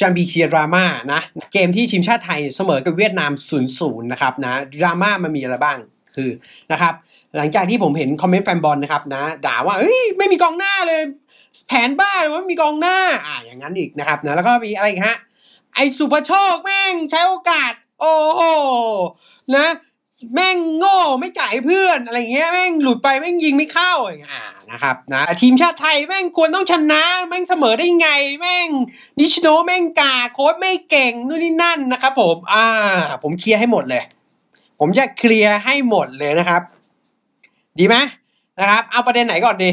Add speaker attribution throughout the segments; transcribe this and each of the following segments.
Speaker 1: จะมบีเคียดราม่านะเกมที่ทีมชาติไทยเสมอกับเวียดนาม0ูนย์นะครับนะดราม่ามันมีอะไรบ้าง คือนะครับ หลังจากที่ผมเห็นคอมเมนต์แฟนบอลนะครับนะด่าว่าเฮ้ยไม่มีกองหน้าเลยแผนบ้าเลยว่ามีกองหน้าอ่าอย่างนั้นอีกนะครับนะแล้วก็มีอะไรฮะไอสุภโชคแม่งใช้โอกาสโอ้โหนะแม่งโง่ไม่จ่ายเพื่อนอะไรเงี้ยแม่งหลุดไปแม่งยิงไม่เข้าอย่างเงี้ยนะครับนะทีมชาติไทยแม่งควรต้องชนะแม่งเสมอได้ไงแม่งนิชโนแม่งกาโค้ดไม่เก่งนู่นนี่นั่นนะครับ ผม อ่า ผมเคลียร์ให้หมดเลย ผมจะเคลียร์ให้หมดเลยนะครับ ดีไหมนะครับ เอาประเด็นไหนก่อนดี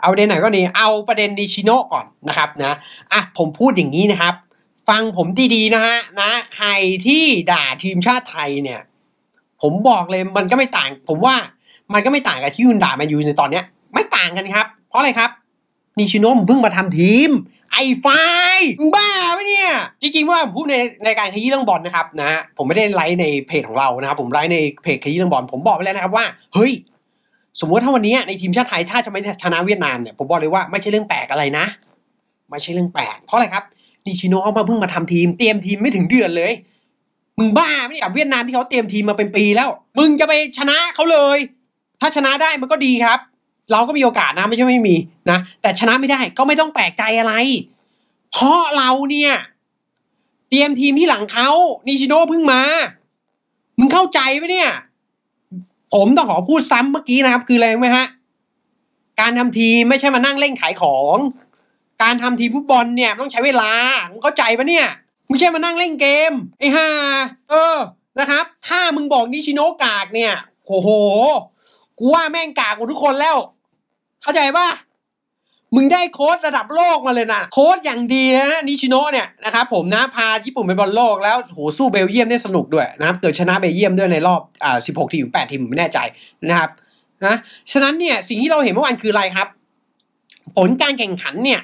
Speaker 1: เอาประเด็นไหนก่อนดีเอาประเด็นนิชิโนก่อนนะครับนะอ่ะผมพูดอย่างนี้นะครับ ฟังผมดีๆนะฮะนะ ใครที่ด่าทีมชาติไทยเนี่ยผมบอกเลยมันก็ไม่ต่างผมว่ามันก็ไม่ต่างกับที่ยุนด่ามานยู่ในตอนเนี้ย ไม่ต่างกันครับ เพราะอะไรครับนิชิโนะเพิ่งมาทำทีมไอไฟบ้าไหมเนี่ย จริงๆว่าผมพูดในในการขยี้เรื่องบอลนะครับนะ ผมไม่ได้ไลฟ์ในเพจของเรานะครับผมไลฟ์ในเพจขยี้เรื่องบอลผมบอกไปแล้วนะครับว่า เฮ้ย สมมติถ้าวันนี้ในทีมชาติไทยชาติจะไม่ชนะเวียดนามเนี่ยผมบอกเลยว่าไม่ใช่เรื่องแปลกอะไรนะไม่ใช่เรื่องแปลกเพราะอะไรครับนิชิโนะเขาเพิ่งมาทำทีม เตรียมทีมไม่ถึงเดือนเลยมึงบ้าไม่ใช่บเวียดนามที่เขาเตรียมทีมมาเป็นปีแล้ว มึงจะไปชนะเขาเลย ถ้าชนะได้มันก็ดีครับ เราก็มีโอกาสนะไม่ใช่ไม่มีนะ แต่ชนะไม่ได้ก็ไม่ต้องแปลกใจอะไร เพราะเราเนี่ยเตรียมทีมที่หลังเขานิชิโน่เพิ่งมามึงเข้าใจไหมเนี่ยผมต้องขอพูดซ้ำเมื่อกี้นะครับคืออะไรไหมฮะ การทำทีมไม่ใช่มานั่งเล่นขายของ การทำทีมฟุตบอลเนี่ยต้องใช้เวลามึงเข้าใจปะเนี่ยไม่ใช่มานั่งเล่นเกมไอ้ห่าเออนะครับ ถ้ามึงบอกนิชิโนกากเนี่ย โอ้โห กูว่าแม่งกากกว่าทุกคนแล้ว เข้าใจปะมึงได้โค้ดระดับโลกมาเลยนะ โค้ดอย่างดีนะนิชิโนเนี่ยนะครับ ผมนะพาญี่ปุ่นไปบอลโลกแล้วโหสู้เบลเยียมได้สนุกด้วยนะครับ เกิดชนะเบลเยียมด้วยในรอบอ่าสิบหกทีมแปดทีมไม่แน่ใจนะครับนะฉะนั้นเนี่ยสิ่งที่เราเห็นเมื่อวานคืออะไรครับ ผลการแข่งขันเนี่ย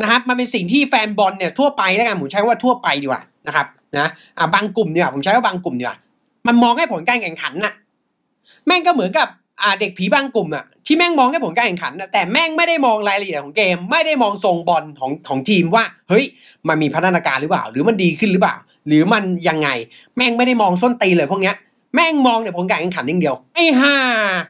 Speaker 1: นะครับมันเป็นสิ่งที่แฟนบอลเนี่ยทั่วไปแล้วกันผมใช้ว่าทั่วไปดีกว่านะครับนะอ่าบางกลุ่มเนี่ยผมใช้ว่าบางกลุ่มเนี่ยมันมองให้ผลการแข่งขันน่ะแม่งก็เหมือนกับอ่าเด็กผีบางกลุ่มอ่ะที่แม่งมองให้ผลการแข่งขันน่ะแต่แม่งไม่ได้มองรายละเอียดของเกมไม่ได้มองทรงบอลของของทีมว่า เฮ้ย มันมีพัฒนาการหรือเปล่า หรือมันดีขึ้นหรือเปล่า หรือมันยังไง แม่งไม่ได้มองส้นตีเลยพวกเนี้ย แม่งมองเนี่ยผลการแข่งขันอย่างเดียวไอ้ห่า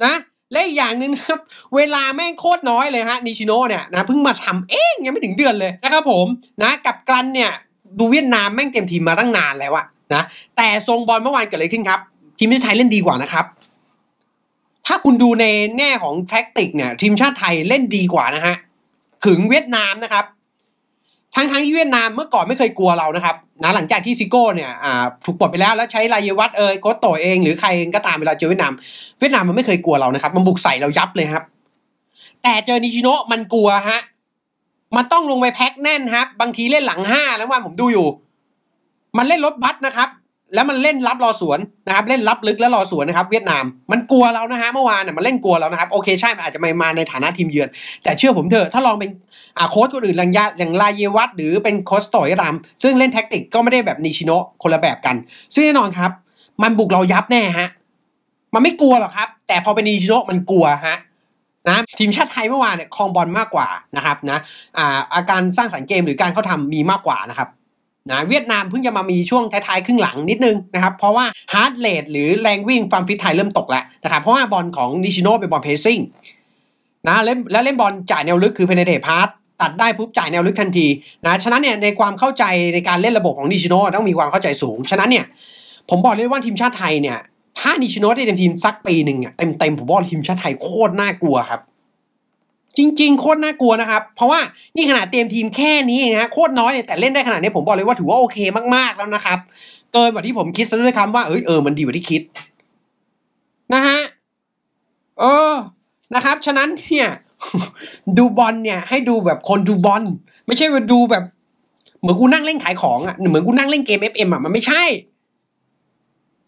Speaker 1: นะและอีกอย่างหนึ่งครับเวลาแม่งโคตรน้อยเลยฮะนิชิโน่เนี่ยนะเพิ่งมาทำเองยังไม่ถึงเดือนเลยนะครับผมนะกับกันเนี่ยดูเวียดนามแม่งเต็มทีมมาตั้งนานแล้วอะนะแต่ทรงบอลเมื่อวานเกิดอะไรขึ้นครับ ทีมชาติไทยเล่นดีกว่านะครับ ถ้าคุณดูในแง่ของแท็กติกเนี่ย ทีมชาติไทยเล่นดีกว่านะฮะถึงเวียดนามนะครับ ทั้งๆที่เวียดนามเมื่อก่อนไม่เคยกลัวเรานะครับนะหลังจากที่ซิโก้เนี่ยถูกปลดไปแล้วแล้วใช้รายวัตเอยโคตโตเองหรือใครเองก็ตามเวลาเจอเวียดนามเวียดนามมันไม่เคยกลัวเรานะครับ มันบุกใส่เรายับเลยครับ แต่เจอนิชิโนะมันกลัวฮะ มันต้องลงไปแพ็กแน่นครับ บางทีเล่นหลังห้าแล้ววันผมดูอยู่ มันเล่นรถบัสนะครับแล้วมันเล่นรับรอสวนนะครับ เล่นรับลึกแล้วรอสวนนะครับ เวียดนามมันกลัวเรานะฮะเมื่อวานเนี่ยมันเล่นกลัวเรานะครับ โอเคใช่มันอาจจะไม่มาในฐานะทีมเยือน แต่เชื่อผมเถอะถ้าลองเป็นโค้ชคนอื่นลังยาอย่างลายเยวัตหรือเป็นโค้ชต่อยก็ตามซึ่งเล่นแท็กติกก็ไม่ได้แบบนิชิโนะคนละแบบกันซึ่งแน่นอนครับ มันบุกเรายับแน่ฮะมันไม่กลัวหรอกครับ แต่พอเป็นนิชิโนะมันกลัวฮะนะทีมชาติไทยเมื่อวานเนี่ยคลองบอลมากกว่านะครับนะอาอาการสร้างสรรค์เกมหรือการเข้าทำมีมากกว่านะครับนะเวียดนามเพิ่งจะมามีช่วงท้ายๆ ครึ่งหลังนิดนึงนะครับ เพราะว่าฮาร์ดเรดหรือแรงวิ่งความฟิตไทยเริ่มตกแล้วนะครับ เพราะว่าบอลของนิชิโน่เป็นบอลเพรสซิ่งนะเล่นและเล่นบอลจ่ายแนวลึกคือเพเนเดพาร์ตตัดได้ปุ๊บจ่ายแนวลึกทันทีนะฉะนั้นเนี่ยในความเข้าใจในการเล่นระบบของนิชิโน่ต้องมีความเข้าใจสูง ฉะนั้นเนี่ยผมบอกเลยว่าทีมชาติไทยเนี่ยถ้านิชิโน่ได้เต็มทีมสักปีหนึ่งเต็มเต็มผมบอกทีมชาติไทยโคตรน่ากลัวครับจริงๆโคตรน่ากลัวนะครับเพราะว่านี่ขนาดเตรียมทีมแค่นี้นะฮะโคตรน้อยแต่เล่นได้ขนาดนี้ผมบอกเลยว่าถือว่าโอเคมากๆแล้วนะครับเกินกว่าที่ผมคิดซะด้วยคำว่าเออเออมันดีกว่าที่คิด นะฮะเออนะครับ ฉะนั้นเนี่ยดูบอลเนี่ย ให้ดูแบบคนดูบอลไม่ใช่ว่าดูแบบเหมือนกูนั่งเล่นขายของอ่ะเหมือนกูนั่งเล่นเกม FM อ่ะมันไม่ใช่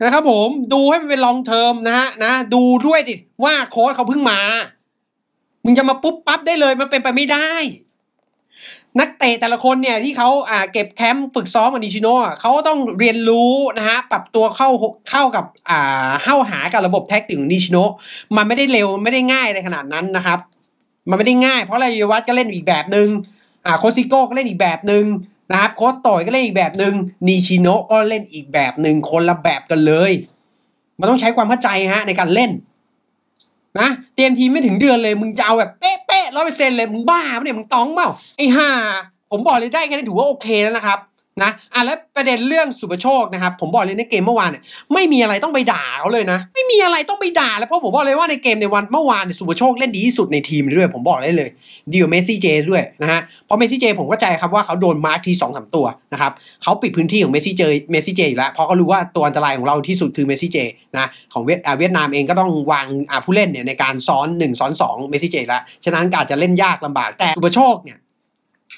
Speaker 1: นะครับ ผม ดูให้มันเป็นลองเทอมนะฮะนะดูด้วยดิว่าโค้ชเขาเพิ่งมามึงจะมาปุ๊บปั๊บได้เลยมันเป็นไปไม่ได้ นักเตะแต่ละคนเนี่ยที่เขาอ่าเก็บแคมป์ฝึกซ้อมกับนิชิโนะเขาต้องเรียนรู้นะฮะปรับตัวเข้าเข้ากับอ่าเข้าหากับระบบแท็กติกของนิชิโนะมันไม่ได้เร็วไม่ได้ง่ายในขนาดนั้นนะครับ มันไม่ได้ง่ายเพราะรายวัตก็เล่นอีกแบบหนึง่งอ่าโคซิโก้ก็เล่นอีกแบบหนึง่งนะครับโคต่อยก็เล่นอีกแบบหนึง่งนิชิโนะก็เล่นอีกแบบหนึง่งคนละแบบกันเลยมันต้องใช้ความเข้าใจฮะในการเล่นนะเตรียมทีมไม่ถึงเดือนเลยมึงจะเอาแบบเป๊ะๆร้อยเปอร์เซ็นต์เลย มึงบ้าปะเนี่ยมึงตองเปล่าไอ้ห่า ผมบอกเลยได้แค่นี้ถือว่าโอเคแล้วนะครับนะอ่ะแล้วประเด็นเรื่องสุปโชคนะครับผมบอกเลยในเกมเมื่อวานเนี่ยไม่มีอะไรต้องไปด่าเขาเลยนะไม่มีอะไรต้องไปด่าแล้วเพราะผมบอกเลยว่าในเกมในวันเมื่อวานเนี่ยสุปโชคเล่นดีที่สุดในทีมเลยด้วยผมบอกได้เลยดีกว่าเมซี่เจด้วยนะฮะเพราะเมซี่เจผมก็ใจครับว่าเขาโดนมาร์คทีสองสามตัวนะครับเขาปิดพื้นที่ของเมซี่เจเมซี่เจอยู่แล้วเพราะเขารู้ว่าตัวอันตรายของเราที่สุดคือเมซี่เจนะของเวียดเวียดนามเองก็ต้องวางผู้เล่นเนี่ยในการซ้อน1ซ้อน2เมซี่เจแล้วฉะนั้นอาจจะเล่นยากลำบาก แต่สุปโชคเนี่ย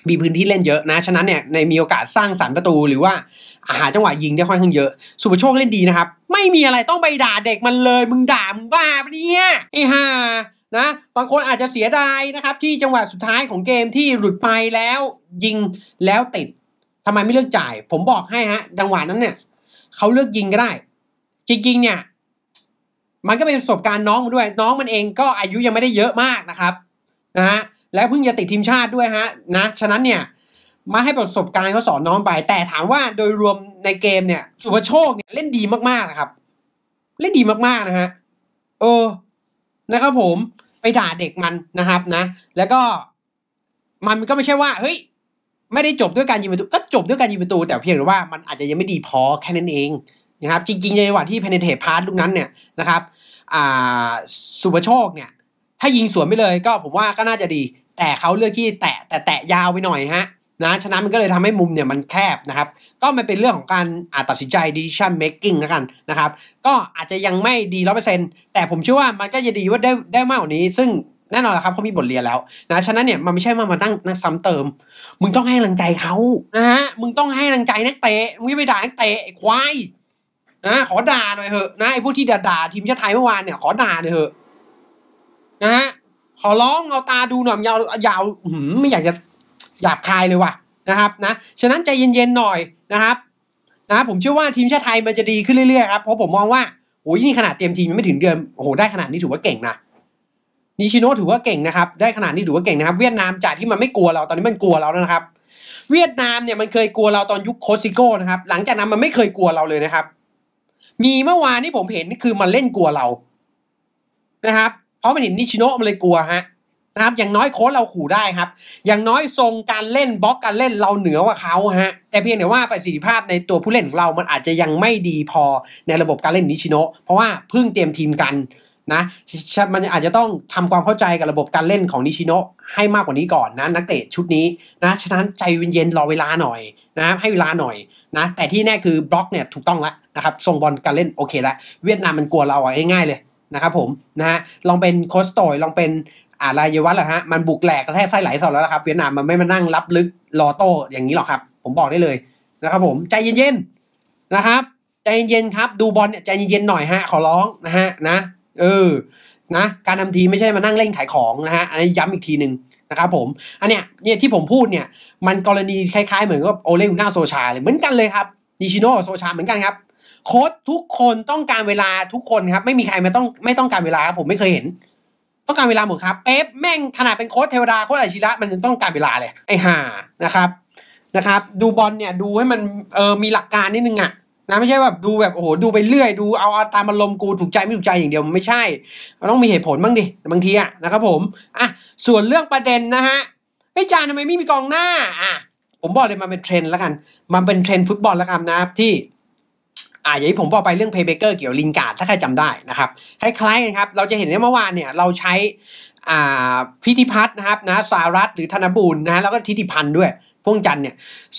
Speaker 1: มีพื้นที่เล่นเยอะนะฉะนั้นเนี่ยในมีโอกาสสร้างสรรค์ประตู หรือว่าอาหาจังหวะยิงได้ค่อนข้างเยอะ สุภโชคเล่นดีนะครับ ไม่มีอะไรต้องไปด่าเด็กมันเลยมึงด่ามึงบ้าปะเนี่ยไอ้ห่านะบางคนอาจจะเสียดายนะครับ ที่จังหวะสุดท้ายของเกมที่หลุดไปแล้วยิงแล้วติดทำไมไม่เลือกจ่าย ผมบอกให้ฮะจังหวะนั้นเนี่ยเขาเลือกยิงก็ได้ จริงๆ เนี่ยมันก็เป็นประสบการณ์น้องมันด้วย น้องมันเองก็อายุยังไม่ได้เยอะมากนะครับนะฮะและเพิ่งจะติดทีมชาติด้วยฮะนะฉะนั้นเนี่ย มาให้ประสบการณ์เขาสอนน้องไป แต่ถามว่าโดยรวมในเกมเนี่ย สุภโชคเนี่ยเล่นดีมากๆนะครับ เล่นดีมากๆนะฮะเออ นะครับ ผมไปด่าเด็กมันนะครับนะ แล้วก็มันก็ไม่ใช่ว่า เฮ้ย ไม่ได้จบด้วยการยิงประตู ก็จบด้วยการยิงประตู แต่เพียงแต่ว่ามันอาจจะยังไม่ดีพอแค่นั้นเองนะครับจริงๆในจังหวะที่เพนเทพาร์ทลูกนั้นเนี่ยนะครับ อ่า สุภโชคเนี่ยถ้ายิงสวนไปเลยก็ผมว่าก็น่าจะดีแต่เขาเลือกที่แตะแต่แตะยาวไปหน่อยฮะนะฉะนั้นมันก็เลยทำให้มุมเนี่ยมันแคบนะครับ ก็มันเป็นเรื่องของการอาตัดสินใจ decision making แล้วกันนะครับ ก็อาจจะยังไม่ดีร้อเปอร์เซ็นต์แต่ผมเชื่อว่ามันก็จะดีว่าได้ได้มากกว่านี้ ซึ่งแน่นอนละครับเขามีบทเรียนแล้วนะฉะนั้นเนี่ยมันไม่ใช่ว่ามาตั้งนักซ้ำเติม มึงต้องให้รังใจเขานะฮะมึงต้องให้รังใจนักเตะมึงไม่ไปด่านักเตะควายนะขอด่าหน่อยเหอะนะไอ้พวกที่ด่าทีมชาติไทยเมื่อวานเนี่ยขอด่าหน่อยเหอะนะฮะ ขอร้องเอาตาดูหน่อยยาวยาวไม่อยากจะหยาบคายเลยว่ะนะครับ นะ ฉะนั้นใจเย็นๆหน่อยนะครับ นะ ผมเชื่อว่าทีมชาติไทยมันจะดีขึ้นเรื่อยๆครับเพราะผมมองว่าโอ้ยนี่ขนาดเตรียมทีมยังไม่ถึงเดือนโอ้โหได้ขนาดนี้ถือว่าเก่งนะนิชิโนะถือว่าเก่งนะครับ ได้ขนาดนี้ถือว่าเก่งนะครับ เวียดนามจากที่มันไม่กลัวเราตอนนี้มันกลัวเราแล้วนะครับ เวียดนามเนี่ยมันเคยกลัวเราตอนยุคโคซิโก้นะครับ หลังจากนั้นมันไม่เคยกลัวเราเลยนะครับ มีเมื่อวานที่ผมเห็นคือมันเล่นกลัวเรานะครับเขาไม่เห็นนิชิโนะมันเลยกลัวฮะนะครับอย่างน้อยโค้ชเราขู่ได้ครับ อย่างน้อยทรงการเล่นบล็อกการเล่นเราเหนือกว่าเขาฮะแต่เพียงแต่ว่าประสิทธิภาพในตัวผู้เล่นของเรา มันอาจจะยังไม่ดีพอในระบบการเล่นนิชิโนะเพราะว่าเพิ่งเตรียมทีมกันนะมันอาจจะต้องทำความเข้าใจกับระบบการเล่นของนิชิโนะให้มากกว่านี้ก่อนนะนักเตะชุดนี้นะฉะนั้นใจเย็นๆรอเวลาหน่อยนะให้เวลาหน่อยนะแต่ที่แน่คือบล็อกเนี่ยถูกต้องแล้วนะครับทรงบอลการเล่นโอเคแล้วเวียดนามมันกลัวเราอ่ะง่ายๆเลยนะครับผมนะฮะลองเป็นโคสโตยลองเป็นอารายวัฒ์เหรอฮะมันบุกแหลกกระแทกไส้ไหลสอดแล้วครับเวียดนามมันไม่มานั่งรับลึกรอโต้อย่างนี้หรอกครับ ผมบอกได้เลยนะครับผมใจเย็นๆนะครับใจเย็นๆครับดูบอลเนี่ยใจเย็นๆหน่อยฮะขอร้องนะฮะนะเออนะการทำทีไม่ใช่มานั่งเล่นขายของนะฮะอันนี้ย้ำอีกทีหนึ่งนะครับผมอันเนี้ยเนี่ยที่ผมพูดเนี่ยมันกรณีคล้ายๆเหมือนกับโอเล่หน่าโซชาเลยเหมือนกันเลยครับนิชิโนโซชา เหมือนกันครับโค้ดทุกคนต้องการเวลาทุกคนครับไม่มีใครไม่ต้องไม่ต้องการเวลาครับผมไม่เคยเห็น ต้องการเวลาหมดครับเป๊ปแม่งขนาดเป็นโค้ดเทวดาโค้ดอาชีระมันต้องการเวลาเลยไอ้ห่านะครับนะครับดูบอลเนี่ยดูให้มันเออมีหลักการนิดนึงอะนะไม่ใช่แบบดูแบบโอ้โหดูไปเรื่อยดูเอาตามอารมณ์กูถูกใจไม่ถูกใจอย่างเดียวมันไม่ใช่มันต้องมีเหตุผลบ้างดิบางทีอะนะครับผมอ่ะส่วนเรื่องประเด็นนะฮะไอ้จานทำไมไม่มีกองหน้าอ่ะผมบอกเลยมันเป็นเทรนด์แล้วกันมันเป็นเทรนด์ฟุตบอลแล้วกันนะครับที่อ่าอย่างที่ผมบอกไปเรื่องเพย์เบเกอร์เกี่ยวลิงการ์ดถ้าใครจำได้นะครับคล้ายๆกันครับ เราจะเห็นในเมื่อวานเนี่ยเราใช้อ่าพิธิพัฒน์นะครับนะสารัตหรือธนบูญนะแล้วก็ทิติพันธ์ด้วย พ่วงจันเนี่ย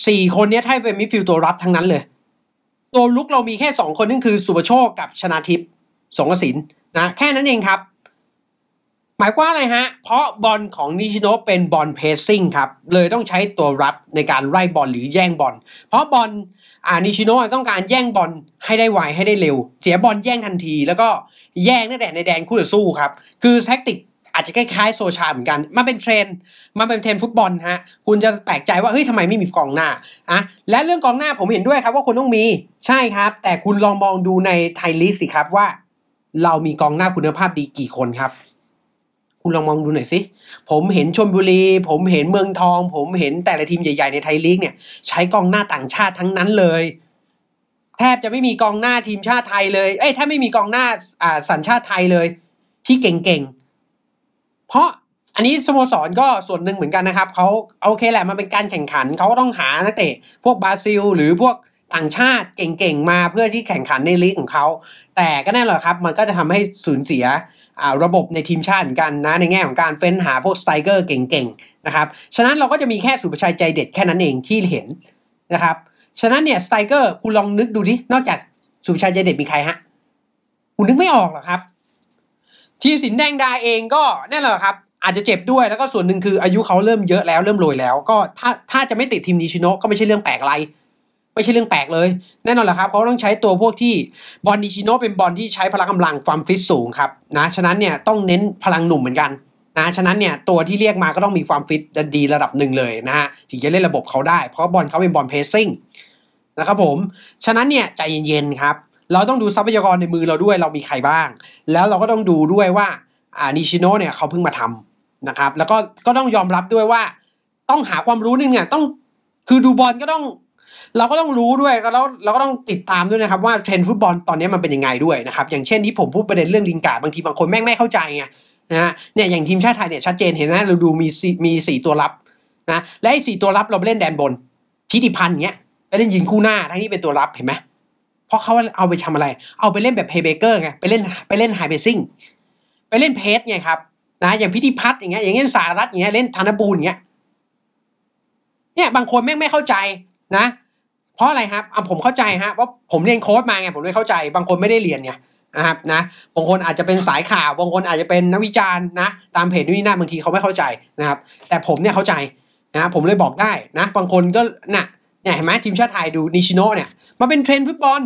Speaker 1: สี่คนนี้ถ้าเป็นมิดฟิลด์ตัวรับทั้งนั้นเลย ตัวลุกเรามีแค่ 2 คนนั่นคือสุปโชคกับ ชนาทิพย์สงกสินนะ แค่นั้นเองครับหมายความอะไรฮะ เพราะบอลของนิชิโนเป็นบอลเพสซิ่งครับ เลยต้องใช้ตัวรับในการไล่บอลหรือแย่งบอล เพราะบอลอ่านิชิโนต้องการแย่งบอลให้ได้ไวให้ได้เร็ว เสียบอลแย่งทันทีแล้วก็แย่งในแดนในแดนคู่ต่อสู้ครับ คือแท็กติก อาจจะคล้าย ๆ โซชาเหมือนกัน มาเป็นเทรน มาเป็นเทรนฟุตบอลฮะ คุณจะแปลกใจว่าเฮ้ยทำไมไม่มีกองหน้า อ่ะ และเรื่องกองหน้าผมเห็นด้วยครับ ว่าคุณต้องมี ใช่ครับ แต่คุณลองมองดูในไทยลีกสิครับว่า เรามีกองหน้าคุณภาพดีกี่คนครับณลองมองดูหน่อยสิ ผมเห็นชลบุรี ผมเห็นเมืองทอง ผมเห็นแต่ละทีมใหญ่ๆในไทยลีกเนี่ยใช้กองหน้าต่างชาติทั้งนั้นเลย แทบจะไม่มีกองหน้าทีมชาติไทยเลยเอ้ยแทบไม่มีกองหน้าอ่าสัญชาติไทยเลย ที่เก่งๆ เพราะอันนี้สโมสรก็ส่วนหนึ่งเหมือนกันนะครับ เขาโอเคแหละมันเป็นการแข่งขันเขาต้องหานักเตะพวกบราซิลหรือพวกต่างชาติเก่งๆมาเพื่อที่แข่งขันในลีกของเขาแต่ก็แน่นอนครับ มันก็จะทำให้สูญเสียระบบในทีมชาติเหมือนกันนะในแง่ของการเฟ้นหาพวกสไตรเกอร์เก่งๆนะครับ ฉะนั้นเราก็จะมีแค่สุประชัยใจเด็ดแค่นั้นเองที่เห็นนะครับฉะนั้นเนี่ยสไตรเกอร์คุณลองนึกดูดินอกจากสุประชัยใจเด็ดมีใครฮะคุณนึกไม่ออกหรอครับ ทีมสินแดงดาเองก็แน่นอนครับ อาจจะเจ็บด้วยแล้วก็ส่วนหนึ่งคืออายุเขาเริ่มเยอะแล้วเริ่มโรยแล้วก็ถ้าถ้าจะไม่ติดทีมนิชิโนก็ไม่ใช่เรื่องแปลกอะไรไม่ใช่เรื่องแปลกเลย แน่นอนแหละครับเขาต้องใช้ตัวพวกที่บอลนิชิโนเป็นบอลที่ใช้พลังกำลังความฟิตสูงครับนะฉะนั้นเนี่ยต้องเน้นพลังหนุ่มเหมือนกันนะฉะนั้นเนี่ยตัวที่เรียกมาก็ต้องมีความฟิตดีระดับหนึ่งเลยนะฮะถึงจะเล่นระบบเขาได้เพราะบอลเขาเป็นบอลเพสซิ่งนะครับผม ฉะนั้นเนี่ยใจเย็นๆครับเราต้องดูทรัพยากรในมือเราด้วยเรามีใครบ้าง แล้วเราก็ต้องดูด้วยว่าอ่านิชิโนเนี่ยเขาเพิ่งมาทำนะครับ แล้วก็ก็ต้องยอมรับด้วยว่า ต้องหาความรู้นึงเนี่ยต้องคือดูบอลก็ต้องเราก็ต้องรู้ด้วยก็แล้วเราก็ต้องติดตามด้วยนะครับ ว่า เทรนด์ฟุตบอลตอนนี้มันเป็นยังไงด้วยนะครับ อย่างเช่นที่ผมพูดประเด็นเรื่องลิงกา บางทีบางคนแม่งไม่เข้าใจไงนะเนี่ยอย่างทีมชาติไทยเนี่ยชัดเจนเห็นไหมเราดูมีมีสี่ตัวรับนะและไอ้สี่ตัวรับเราไปเล่นแดนบนทิติพันธ์เงี้ย ไปเล่นยิงคู่หน้าทั้งนี้เป็นตัวรับเห็นไหมเพราะเขาเอาไปทำอะไร เอาไปเล่นแบบเพย์เบเกอร์ไงไปเล่นไปเล่นไฮเบซิ่งไปเล่นเพสไงครับนะอย่างพิธีพัฒน์อย่างเงี้ยอย่างเงี้ยสารัตอย่างเงี้ยเล่นธนบูลอย่างเงี้ยเนี่ยบางคนแม่งไม่เข้าใจนะเพราะอะไรครับอ่ะผมเข้าใจฮะว่าผมเรียนโค้ดมาไงผมเลยเข้าใจ บางคนไม่ได้เรียนไงนะครับ นะ บางคนอาจจะเป็นสายข่าวบางคนอาจจะเป็นนักวิจารณ์นะ ตามเพจนู่นนี่นั่นบางทีเขาไม่เข้าใจนะครับแต่ผมเนี่ยเข้าใจนะ ผมเลยบอกได้นะ บางคนก็น่ะเนี่ยเห็นไหมทีมชาติไทยดูนิชิโนะเนี่ยมาเป็นเทรนฟุตบอล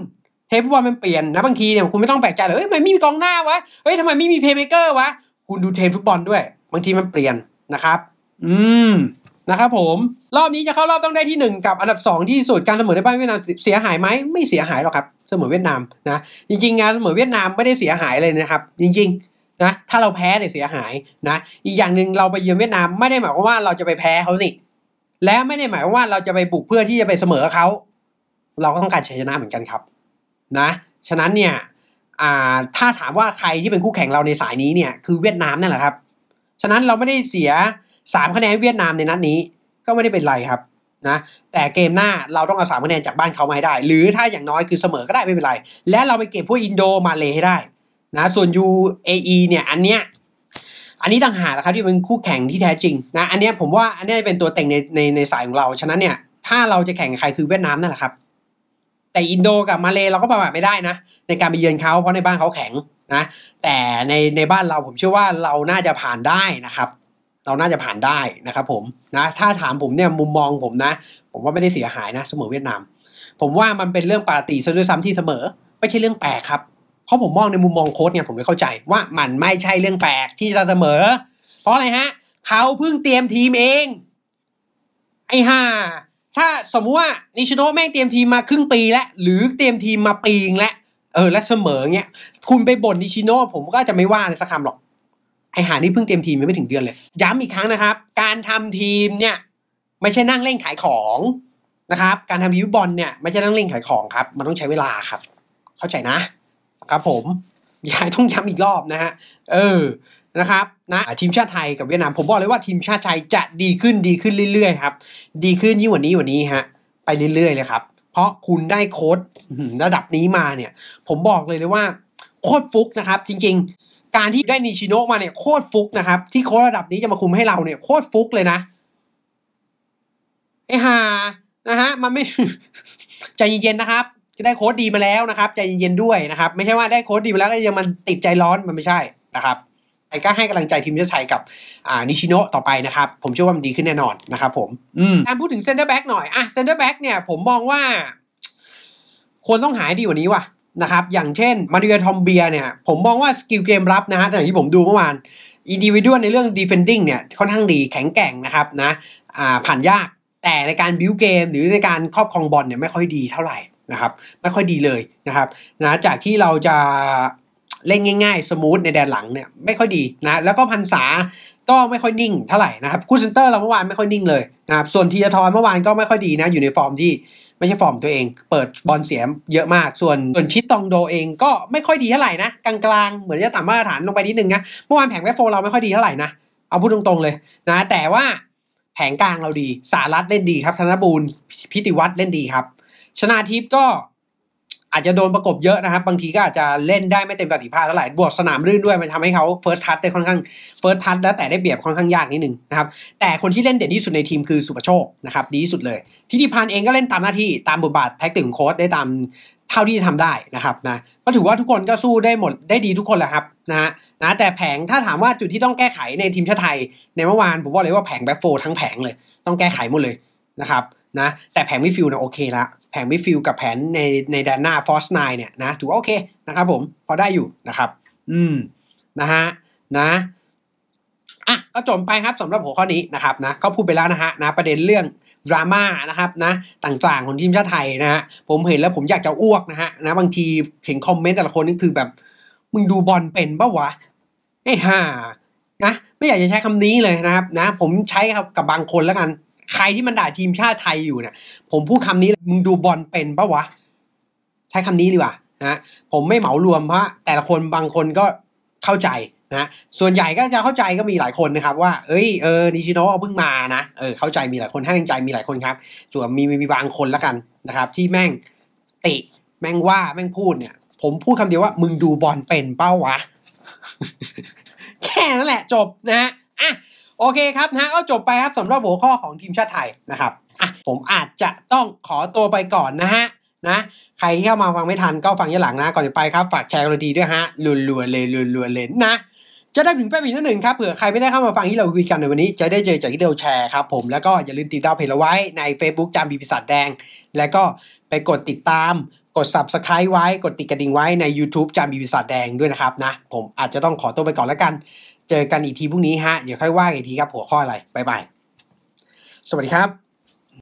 Speaker 1: เทรนฟุตบอลมันเปลี่ยนนะ บางทีเนี่ยคุณไม่ต้องแปลกใจเลยเฮ้ยทำไมไม่มีกองหน้าวะเฮ้ยทำไมไม่มีเพย์เมเกอร์วะคุณดูเทรนฟุตบอลด้วย บางทีมันเปลี่ยนนะครับ อืมนะครับผมรอบนี้จะเข้ารอบต้องได้ที่1กับอันดับ2ที่สุดการเสมอในบ้านเวียดนามเสียหายไหมไม่เสียหายหรอกครับเสมอเวียดนามนะจริงๆงานเสมอเวียดนามไม่ได้เสียหายเลยนะครับ จริงๆนะถ้าเราแพ้เนี่ยเสียหายนะอีกอย่างหนึ่งเราไปเยือนเวียดนามไม่ได้หมายความว่าเราจะไปแพ้เขาสิและไม่ได้หมายความว่าเราจะไปบุกเพื่อที่จะไปเสมอเขาเราก็ต้องการชัยชนะเหมือนกันครับนะฉะนั้นเนี่ยถ้าถามว่าใครที่เป็นคู่แข่งเราในสายนี้เนี่ยคือเวียดนามนั่นแหละครับ ฉะนั้นเราไม่ได้เสีย3คะแนนเวียดนามในนัดนี้ก็ไม่ได้เป็นไรครับนะ แต่เกมหน้าเราต้องเอาสามคะแนนจากบ้านเขามาให้ได้ หรือถ้าอย่างน้อยคือเสมอก็ได้ไม่เป็นไร และเราไปเก็บพวกอินโดมาเลยให้ได้นะ ส่วน UAE เนี่ยอันเนี้ยอันนี้ต่างหากนะครับที่เป็นคู่แข่งที่แท้จริง นะอันเนี้ยผมว่าอันนี้เป็นตัวเต็งในในในสายของเรา ฉะนั้นเนี่ย ถ้าเราจะแข่งใครคือเวียดนามนั่นแหละครับ แต่อินโดกับมาเลเราก็ประมาทไม่ได้นะ ในการไปเยือนเขาเพราะในบ้านเขาแข็งนะ แต่ในในบ้านเราผมเชื่อว่าเราน่าจะผ่านได้นะครับเราน่าจะผ่านได้นะครับผมนะถ้าถามผมเนี่ย มุมมองผมนะ ผมว่าไม่ได้เสียหายนะ เสมอเวียดนามผมว่ามันเป็นเรื่องปกติซะด้วยซ้ำที่เสมอไม่ใช่เรื่องแปลกครับ เพราะผมมองในมุมมองโค้ดเนี่ยผมเลยเข้าใจว่ามันไม่ใช่เรื่องแปลกที่จะเสมอ เพราะอะไรฮะเขาเพิ่งเตรียมทีมเอง ไอ้ห่าถ้าสมมุติว่านิชโนแม่งเตรียมทีมมาครึ่งปีแล้วหรือเตรียมทีมมาปีงแล้วเออและเสมอเงี้ยคุณไปบ่นนิชิโนะผมก็จะไม่ว่าในสักคำหรอกไอหานี่เพิ่งเตรียมทีมไม่ถึงเดือนเลยย้ำอีกครั้งนะครับ การทำทีมเนี่ย ไม่ใช่นั่งเล่นขายของนะครับ การทำยูบอลเนี่ยไม่ใช่นั่งเล่นขายของครับ มันต้องใช้เวลาครับ เข้าใจนะ ครับ ผมยายต้องย้ำอีกรอบนะฮะเออนะครับ นะทีมชาติไทยกับเวียดนามผมบอกเลยว่าทีมชาติไทยจะดีขึ้นดีขึ้นเรื่อย ๆ ครับ ดีขึ้นยิ่งกว่านี้วันนี้ฮะไปเรื่อยๆเลยครับ เพราะคุณได้โค้ดระดับนี้มาเนี่ย ผมบอกเลยเลยว่าโคตรฟุกนะครับ จริงการที่ได้นิชิโนะมาเนี่ยโคตรฟุกนะครับที่โค้ชระดับนี้จะมาคุมให้เราเนี่ยโคตรฟุกเลยนะไอ้หานะฮะมันไม่ใจเย็นๆนะครับ จะได้โค้รดีมาแล้วนะครับใจเย็นๆ ด้วยนะครับ ไม่ใช่ว่าได้โค้รดีมาแล้วก็ยังมันติดใจร้อนมันไม่ใช่นะครับ ไอ้ก็ให้กำลังใจทีมชาติไทยกับ อ่า นิชิโนะต่อไปนะครับ ผมเชื่อว่ามันดีขึ้นแน่นอนนะครับ ผมอืมการพูดถึงเซนเตอร์แบ็กหน่อยอ่ะเซนเตอร์แบ็กเนี่ย ผมมองว่าควรต้องหายดีกว่านี้ว่ะนะครับอย่างเช่นมาริโอทอมเบียเนี่ยผมมองว่าสกิลเกมรับนะฮะอย่างที่ผมดูเมื่อวานอินดิวิดวลในเรื่อง defending เนี่ยค่อนข้างดีแข็งแกร่งนะครับนะผ่านยากแต่ในการบิวเกมหรือในการครอบครองบอลเนี่ยไม่ค่อยดีเท่าไหร่นะครับไม่ค่อยดีเลยนะครับนะจากที่เราจะเล่นง่าย ๆสมูทในแดนหลังเนี่ยไม่ค่อยดีนะแล้วก็พันษาก็ไม่ค่อยนิ่งเท่าไหร่นะครับคู่เซนเตอร์เราเมื่อวานไม่ค่อยนิ่งเลยนะครับส่วนทีทอนเมื่อวานก็ไม่ค่อยดีนะอยู่ในฟอร์มที่ไม่ใช่ฟอร์มตัวเอง เปิดบอลเสียเยอะมาก ส่วนส่วนชิดตองโดเองก็ไม่ค่อยดีเท่าไหร่นะกลางๆ เหมือนจะต่ำมาตรฐานลงไปนิดนึงนะ เมื่อวานแผงแม่โฟเราไม่ค่อยดีเท่าไหร่นะ เอาพูดตรงๆเลย นะ แต่ว่า แผงกลางเราดี สารัตเล่นดีครับ ธนบูรพิติวัตรเล่นดีครับ ชนาทิพย์ก็อาจจะโดนประกบเยอะนะครับ บางทีก็อาจจะเล่นได้ไม่เต็มประสิทธิภาพเท่าไหร่บวกสนามรื่นด้วย มันทำให้เขาเฟิร์สทัชได้ค่อนข้างเฟิร์สทัชแล้วแต่ได้เปรียบค่อนข้างยากนิดนึงนะครับ แต่คนที่เล่นเด่นที่สุดในทีมคือสุประโชคนะครับดีที่สุดเลยทิติพันธ์เองก็เล่นตามหน้าที่ตามบทบาทแท็กติกของโค้ชได้ตามเท่าที่ทำได้นะครับนะ ก็ถือว่าทุกคนก็สู้ได้หมดได้ดีทุกคนแหละครับนะฮะนะแต่แผงถ้าถามว่าจุดที่ต้องแก้ไขในทีมชาติไทยในเมื่อวานผมว่าเลยว่าแผงแบ็คโฟทั้งแผงเลย ต้องแก้ไขหมดเลยนะครับนะแต่แผงมิฟิลเนี่ยโอเคละแผงมิฟิลกับแผนในในแดนหน้าฟอสไนเนี่ยนะถือว่าโอเคนะครับผมพอได้อยู่นะครับ อืมนะฮะนะอ่ะก็จบไปครับสำหรับหัวข้อนี้นะครับนะก็พูดไปแล้วนะฮะนะ ประเด็นเรื่องดราม่านะครับนะ ต่างๆของทีมชาติไทยนะฮะผมเห็นแล้วผมอยากจะอ้วกนะฮะนะ บางทีเห็นคอมเมนต์แต่ละคนนี่คือแบบ มึงดูบอลเป็นปะวะ ไอ้ห่านะ ไม่อยากจะใช้คำนี้เลยนะครับ นะ ผมใช้ครับกับบางคนแล้วกันใครที่มันด่าทีมชาติไทยอยู่เนี่ยผมพูดคำนี้เลยมึงดูบอลเป็นปะวะ ใช้คำนี้ดีกว่านะผมไม่เหมารวมเพราะแต่ละคนบางคนก็เข้าใจนะส่วนใหญ่ก็จะเข้าใจก็มีหลายคนนะครับว่าเอ้ยเออนิชิโนะเพิ่งมานะเออเข้าใจมีหลายคน ให้กำลังใจมีหลายคนครับส่วนมีมีบางคนละกันนะครับ ที่แม่งติแม่งว่าแม่งพูดเนี่ย ผมพูดคำเดียวว่ามึงดูบอลเป็นเป้าวะ แค่นั้นแหละ จบนะฮะอ่ะโอเคครับนะก็จบไปครับสำหรับหัวข้อของทีมชาติไทยนะครับอ่ะผมอาจจะต้องขอตัวไปก่อนนะฮะนะใครที่เข้ามาฟังไม่ทันก็ฟังย้อนหลังนะก่อนจะไปครับฝากแชร์กันดีด้วยฮะรัวๆเลยรัวๆเลยนะ จะได้ถึงแป๊บอีกนิดหนึ่งครับเผื่อใครไม่ได้เข้ามาฟังที่เราคุยกันในวันนี้จะได้เจอจากที่เดลแชร์ครับผมแล้วก็อย่าลืมติดตามเพจเราไว้ใน Facebook จามบีพิศาจแดง แล้วก็ไปกดติดตามกด subscribe ไว้กดติดกระดิ่งไว้ใน YouTube จามบีพิศาจแดงด้วยนะครับนะผมอาจจะต้องขอตัวไปก่อนแล้วกันเจอกันอีกทีพรุ่งนี้ฮะ เดี๋ยวค่อยว่ากันอีกทีครับ หัวข้ออะไร บ๊าย บาย สวัสดีครับ